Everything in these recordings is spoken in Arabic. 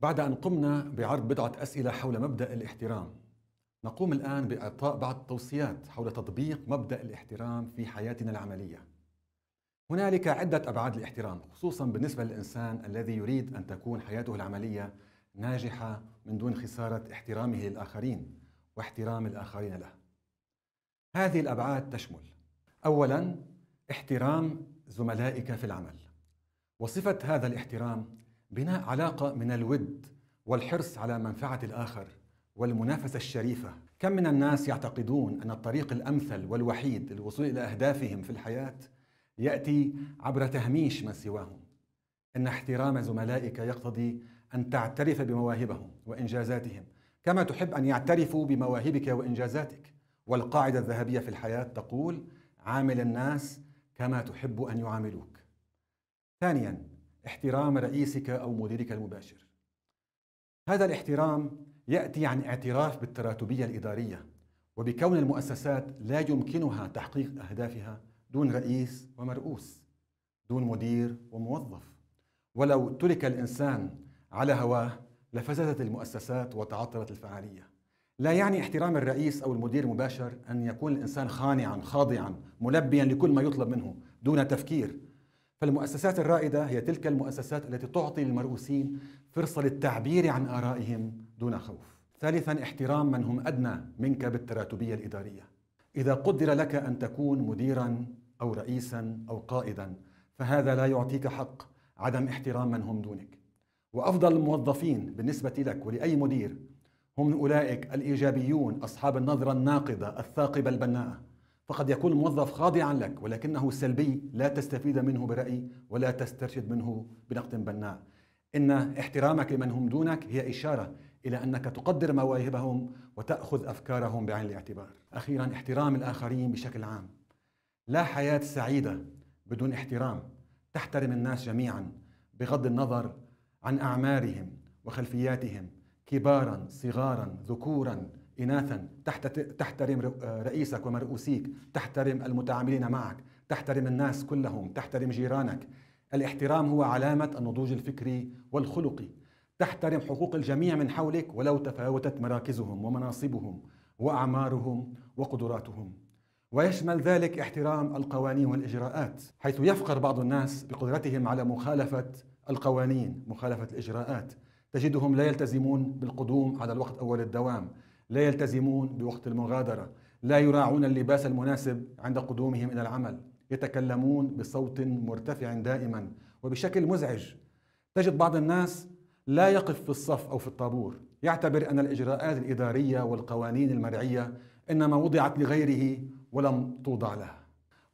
بعد أن قمنا بعرض بضعة أسئلة حول مبدأ الاحترام نقوم الآن بإعطاء بعض التوصيات حول تطبيق مبدأ الاحترام في حياتنا العملية هنالك عدة أبعاد الاحترام خصوصا بالنسبة للإنسان الذي يريد أن تكون حياته العملية ناجحة من دون خسارة احترامه للآخرين واحترام الآخرين له هذه الأبعاد تشمل أولا احترام زملائك في العمل وصفة هذا الاحترام بناء علاقة من الود والحرص على منفعة الآخر والمنافسة الشريفة كم من الناس يعتقدون أن الطريق الأمثل والوحيد للوصول إلى أهدافهم في الحياة يأتي عبر تهميش من سواهم إن احترام زملائك يقتضي أن تعترف بمواهبهم وإنجازاتهم كما تحب أن يعترفوا بمواهبك وإنجازاتك والقاعدة الذهبية في الحياة تقول عامل الناس كما تحب أن يعاملوك ثانيا احترام رئيسك أو مديرك المباشر هذا الاحترام يأتي عن اعتراف بالتراتبية الإدارية وبكون المؤسسات لا يمكنها تحقيق أهدافها دون رئيس ومرؤوس دون مدير وموظف ولو ترك الإنسان على هواه لفسدت المؤسسات وتعطلت الفعالية لا يعني احترام الرئيس أو المدير المباشر أن يكون الإنسان خانعا خاضعا ملبيا لكل ما يطلب منه دون تفكير فالمؤسسات الرائدة هي تلك المؤسسات التي تعطي للمرؤوسين فرصة للتعبير عن آرائهم دون خوف ثالثا احترام من هم أدنى منك بالتراتبية الإدارية إذا قدر لك أن تكون مديرا أو رئيسا أو قائدا فهذا لا يعطيك حق عدم احترام من هم دونك وأفضل الموظفين بالنسبة لك ولأي مدير هم أولئك الإيجابيون أصحاب النظرة الناقدة الثاقبة البناءة فقد يكون الموظف خاضعا لك ولكنه سلبي لا تستفيد منه برأي ولا تسترشد منه بنقد بناء إن احترامك لمن هم دونك هي إشارة إلى أنك تقدر مواهبهم وتأخذ أفكارهم بعين الاعتبار أخيرا احترام الآخرين بشكل عام لا حياة سعيدة بدون احترام تحترم الناس جميعا بغض النظر عن أعمارهم وخلفياتهم كبارا صغارا ذكورا إناثا تحترم آه، رئيسك ومرؤوسيك تحترم المتعاملين معك تحترم الناس كلهم تحترم جيرانك الاحترام هو علامة النضوج الفكري والخلقي تحترم حقوق الجميع من حولك ولو تفاوتت مراكزهم ومناصبهم وأعمارهم وقدراتهم ويشمل ذلك احترام القوانين والإجراءات حيث يفقر بعض الناس بقدرتهم على مخالفة القوانين مخالفة الإجراءات تجدهم لا يلتزمون بالقدوم على الوقت أول الدوام لا يلتزمون بوقت المغادرة لا يراعون اللباس المناسب عند قدومهم إلى العمل يتكلمون بصوت مرتفع دائما وبشكل مزعج تجد بعض الناس لا يقف في الصف أو في الطابور يعتبر أن الإجراءات الإدارية والقوانين المرعية إنما وضعت لغيره ولم توضع له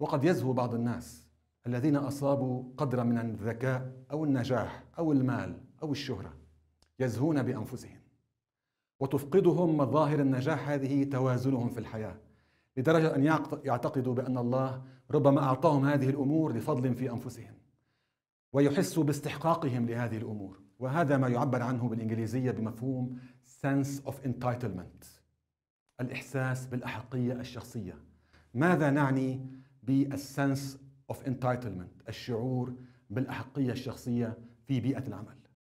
وقد يزهو بعض الناس الذين أصابوا قدرا من الذكاء أو النجاح أو المال أو الشهرة يزهون بأنفسهم وتفقدهم مظاهر النجاح هذه توازنهم في الحياه لدرجه ان يعتقدوا بان الله ربما اعطاهم هذه الامور لفضل في انفسهم ويحسوا باستحقاقهم لهذه الامور وهذا ما يعبر عنه بالانجليزيه بمفهوم sense of entitlement الاحساس بالاحقيه الشخصيه ماذا نعني بالsense of entitlement الشعور بالاحقيه الشخصيه في بيئه العمل